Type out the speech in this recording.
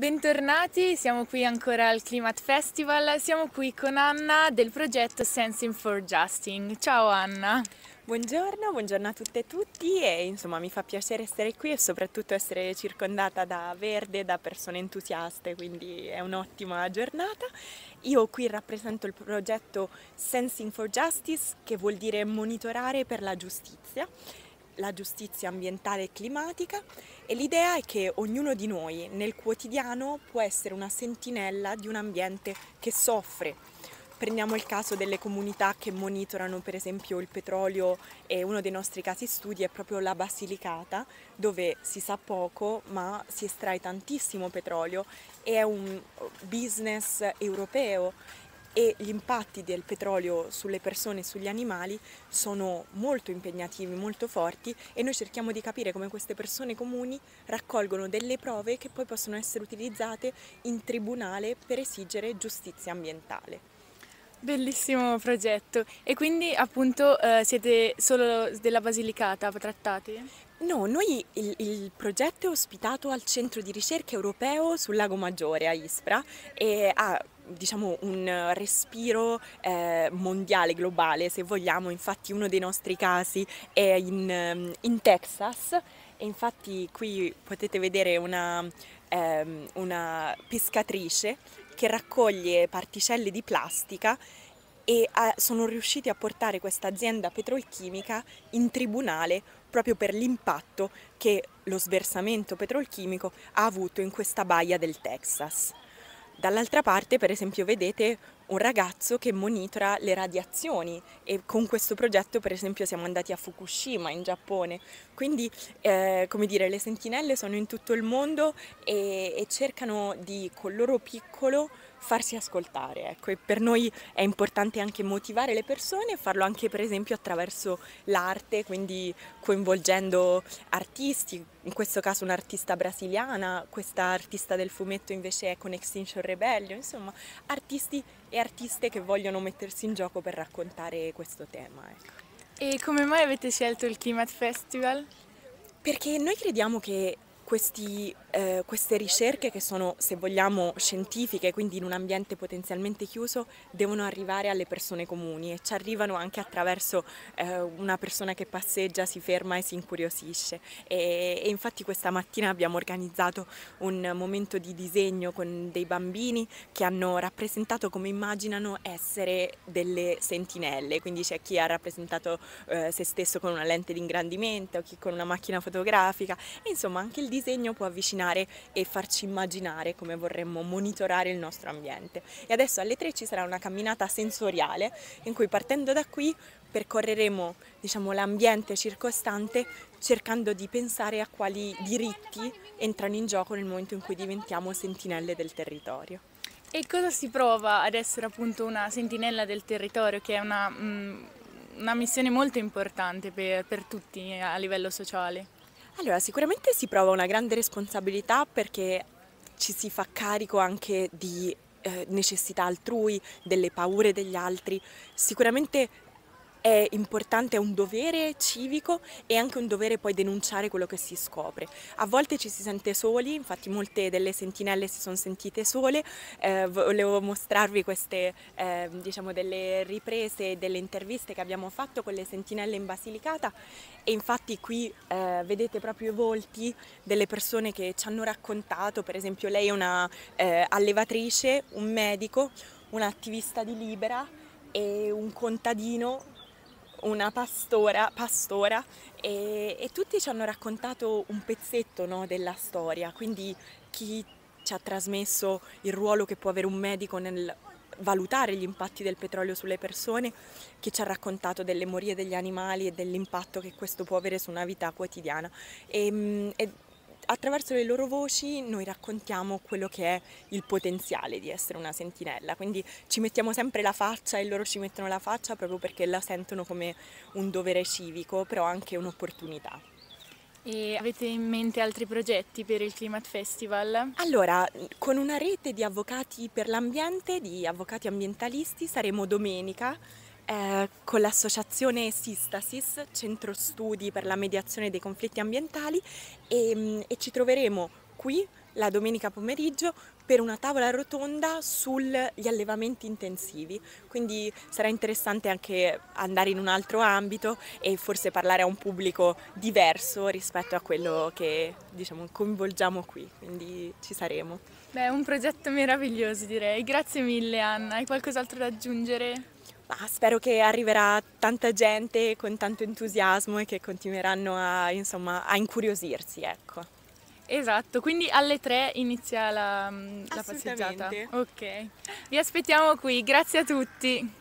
Bentornati, siamo qui ancora al Climate Festival, siamo qui con Anna del progetto Sensing for Justing. Ciao Anna! Buongiorno, buongiorno a tutte e tutti e insomma mi fa piacere essere qui e soprattutto essere circondata da verde, da persone entusiaste, quindi è un'ottima giornata. Io qui rappresento il progetto Sensing for Justice che vuol dire monitorare per la giustizia la giustizia ambientale e climatica e l'idea è che ognuno di noi nel quotidiano può essere una sentinella di un ambiente che soffre. Prendiamo il caso delle comunità che monitorano per esempio il petrolio e uno dei nostri casi studi è proprio la Basilicata dove si sa poco ma si estrae tantissimo petrolio e è un business europeo e gli impatti del petrolio sulle persone e sugli animali sono molto impegnativi, molto forti e noi cerchiamo di capire come queste persone comuni raccolgono delle prove che poi possono essere utilizzate in tribunale per esigere giustizia ambientale. Bellissimo progetto e quindi appunto eh, siete solo della Basilicata trattati? No, noi il, il, progetto è ospitato al Centro di Ricerca Europeo sul Lago Maggiore a Ispra e ha diciamo, un respiro eh, mondiale, globale, se vogliamo. Infatti uno dei nostri casi è in, ehm, in Texas e infatti qui potete vedere una, ehm, una pescatrice che raccoglie particelle di plastica e a, ah, sono riusciti a portare questa azienda petrolchimica in tribunale proprio per l'impatto che lo sversamento petrolchimico ha avuto in questa baia del Texas. Dall'altra parte, per esempio, vedete un ragazzo che monitora le radiazioni e con questo progetto, per esempio, siamo andati a Fukushima in Giappone. Quindi, eh, come dire, le sentinelle sono in tutto il mondo e, e cercano di, con il loro piccolo, farsi ascoltare, ecco, e per noi è importante anche motivare le persone e farlo anche per esempio attraverso l'arte, quindi coinvolgendo artisti, in questo caso un'artista brasiliana, questa artista del fumetto invece è con Extinction Rebellion, insomma, artisti e artiste che vogliono mettersi in gioco per raccontare questo tema. Ecco. E come mai avete scelto il Climate Festival? Perché noi crediamo che questi, eh, queste ricerche che sono, se vogliamo, scientifiche, quindi in un ambiente potenzialmente chiuso, devono arrivare alle persone comuni e ci arrivano anche attraverso eh, una persona che passeggia, si ferma e si incuriosisce. E, e infatti questa mattina abbiamo organizzato un momento di disegno con dei bambini che hanno rappresentato come immaginano essere delle sentinelle, quindi c'è chi ha rappresentato eh, se stesso con una lente di ingrandimento, chi con una macchina fotografica, e insomma anche il disegno disegno può avvicinare e farci immaginare come vorremmo monitorare il nostro ambiente. E adesso alle 3 ci sarà una camminata sensoriale in cui partendo da qui percorreremo diciamo, l'ambiente circostante cercando di pensare a quali diritti entrano in gioco nel momento in cui diventiamo sentinelle del territorio. E cosa si prova ad essere appunto una sentinella del territorio, che è una, mh, mm, una missione molto importante per, per tutti a livello sociale? Allora, sicuramente si prova una grande responsabilità perché ci si fa carico anche di eh, necessità altrui, delle paure degli altri. Sicuramente è importante, è un dovere civico e anche un dovere poi denunciare quello che si scopre. A volte ci si sente soli, infatti molte delle sentinelle si sono sentite sole, eh, volevo mostrarvi queste eh, diciamo delle riprese, e delle interviste che abbiamo fatto con le sentinelle in Basilicata e infatti qui eh, vedete proprio i volti delle persone che ci hanno raccontato, per esempio lei è una eh, allevatrice, un medico, un attivista di Libera e un contadino una pastora, pastora e, e, tutti ci hanno raccontato un pezzetto no, della storia, quindi chi ci ha trasmesso il ruolo che può avere un medico nel valutare gli impatti del petrolio sulle persone, chi ci ha raccontato delle morie degli animali e dell'impatto che questo può avere su una vita quotidiana. Ehm, e, e attraverso le loro voci noi raccontiamo quello che è il potenziale di essere una sentinella, quindi ci mettiamo sempre la faccia e loro ci mettono la faccia proprio perché la sentono come un dovere civico, però anche un'opportunità. E avete in mente altri progetti per il Climate Festival? Allora, con una rete di avvocati per l'ambiente, di avvocati ambientalisti, saremo domenica eh, con l'associazione Sistasis, centro studi per la mediazione dei conflitti ambientali e, ehm, e ci troveremo qui la domenica pomeriggio per una tavola rotonda sugli allevamenti intensivi, quindi sarà interessante anche andare in un altro ambito e forse parlare a un pubblico diverso rispetto a quello che diciamo, coinvolgiamo qui, quindi ci saremo. Beh, è un progetto meraviglioso direi, grazie mille Anna, hai qualcos'altro da aggiungere? Ma spero che arriverà tanta gente con tanto entusiasmo e che continueranno a, insomma, a incuriosirsi, ecco. Esatto, quindi alle tre inizia la, mm, la passeggiata. Ok, vi aspettiamo qui, grazie a tutti.